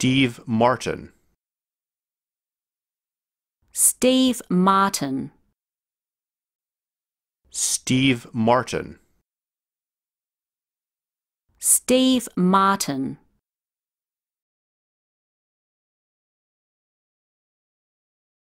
Steve Martin. Steve Martin. Steve Martin. Steve Martin.